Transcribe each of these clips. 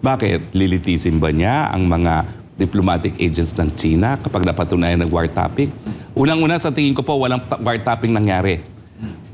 Bakit? Lilitisin ba niya ang mga diplomatic agents ng China kapag napatunayan ng war topic? Unang-una sa tingin ko po, walang war topic nangyari.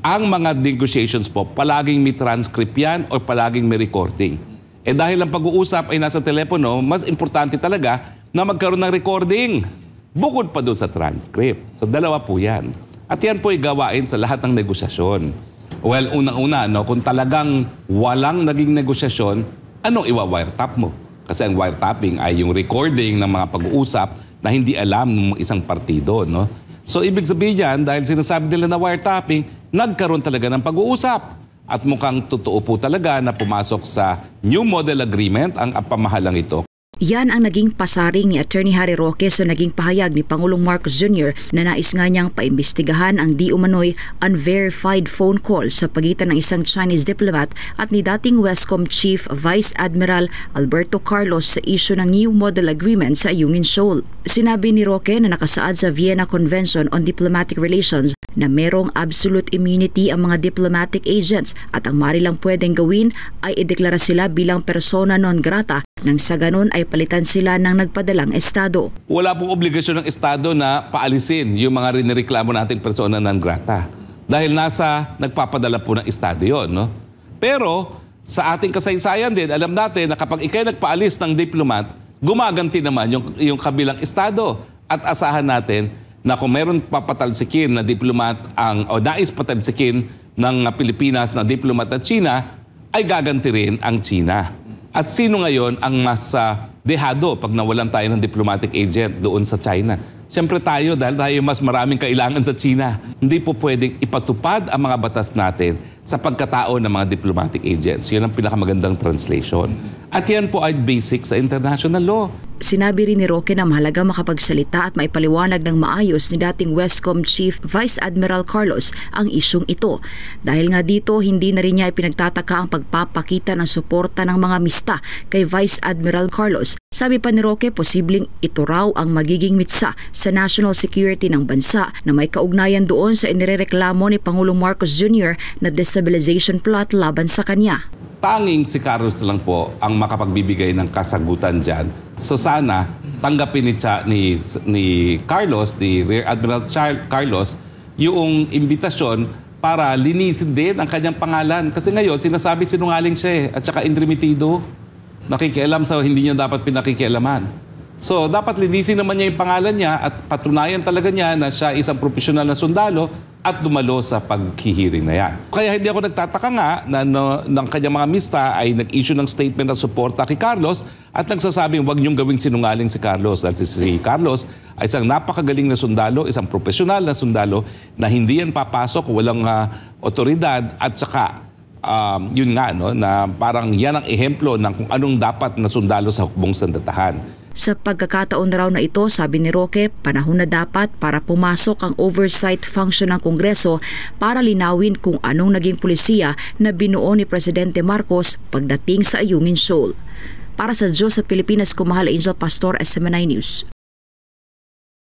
Ang mga negotiations po, palaging may transcript yan o palaging may recording. Eh dahil ang pag-uusap ay nasa telepono, mas importante talaga na magkaroon ng recording. Bukod pa doon sa transcript. So dalawa po yan. At yan po ay gawain sa lahat ng negosasyon. Well, unang-una, no, kung talagang walang naging negosasyon, anong iwa-wiretap mo? Kasi ang wiretapping ay yung recording ng mga pag-uusap na hindi alam ng isang partido, no? So ibig sabihin niyan, dahil sinasabi nila na wiretapping, nagkaroon talaga ng pag-uusap. At mukhang totoo po talaga na pumasok sa New Model Agreement ang pamahalang ito yan ang naging pasaring ni Attorney Harry Roque sa naging pahayag ni Pangulong Marcos Jr. na nais nga niyang paimbestigahan ang di umano'y unverified phone call sa pagitan ng isang Chinese diplomat at ni dating Westcom Chief Vice Admiral Alberto Carlos sa isyo ng New Model Agreement sa Ayungin Seoul. Sinabi ni Roque na nakasaad sa Vienna Convention on Diplomatic Relations na merong absolute immunity ang mga diplomatic agents at ang marilang pwedeng gawin ay ideklara sila bilang persona non grata nang sa ganun ay palitan sila ng nagpadalang estado. Wala pong obligasyon ng estado na paalisin yung mga rinireklamo natin persona non grata. Dahil nasa nagpapadala po ng estado yun. No? Pero sa ating kasaysayan din, alam natin na kapag ikay nagpaalis ng diplomat, gumaganti naman yung, yung kabilang estado. At asahan natin na kung meron papatalsikin na diplomat ang, o nais patalsikin ng Pilipinas na diplomat na China, ay gaganti rin ang China. At sino ngayon ang mas uh, dehado pag nawalan tayo ng diplomatic agent doon sa China? Siyempre tayo, dahil tayo mas maraming kailangan sa China, hindi po pwedeng ipatupad ang mga batas natin sa pagkatao ng mga diplomatic agents. Yun ang pinakamagandang translation. At yan po ay basic sa international law. Sinabi rin ni Roque na mahalaga makapagsalita at maipaliwanag ng maayos ni dating Westcom Chief Vice Admiral Carlos ang isyong ito. Dahil nga dito, hindi na rin niya ipinagtataka ang pagpapakita ng suporta ng mga mista kay Vice Admiral Carlos sabi pa ni Roque, posibleng ito raw ang magiging mitsa sa national security ng bansa na may kaugnayan doon sa inireklamo ni Pangulong Marcos Jr. na destabilization plot laban sa kanya. Tanging si Carlos lang po ang makapagbibigay ng kasagutan dyan. So sana tanggapin ni, Cha, ni, ni Carlos, ni Rear Admiral Char Carlos, yung imbitasyon para linisin din ang kanyang pangalan. Kasi ngayon, sinasabi sinungaling siya eh, at saka indrimitido nakikialam sa hindi niya dapat pinakikialaman. So, dapat linisin naman niya yung pangalan niya at patunayan talaga niya na siya isang profesional na sundalo at dumalo sa pagkihiring na yan. Kaya hindi ako nagtataka nga na no, ng kanyang mga mista ay nag-issue ng statement ng suporta kay Carlos at nagsasabing huwag niyong gawing sinungaling si Carlos dahil si, si Carlos ay isang napakagaling na sundalo, isang profesional na sundalo na hindi yan papasok, walang uh, otoridad at saka um, yun nga, no, na parang yan ang ehemplo ng kung anong dapat na sundalo sa hukbong sandatahan. Sa pagkakataon raw na ito, sabi ni Roque, panahon na dapat para pumasok ang oversight function ng Kongreso para linawin kung anong naging pulisya na binuo ni Presidente Marcos pagdating sa Ayungin Shoal. Para sa Diyos at Pilipinas, kumahal Angel Pastor, SMNI News.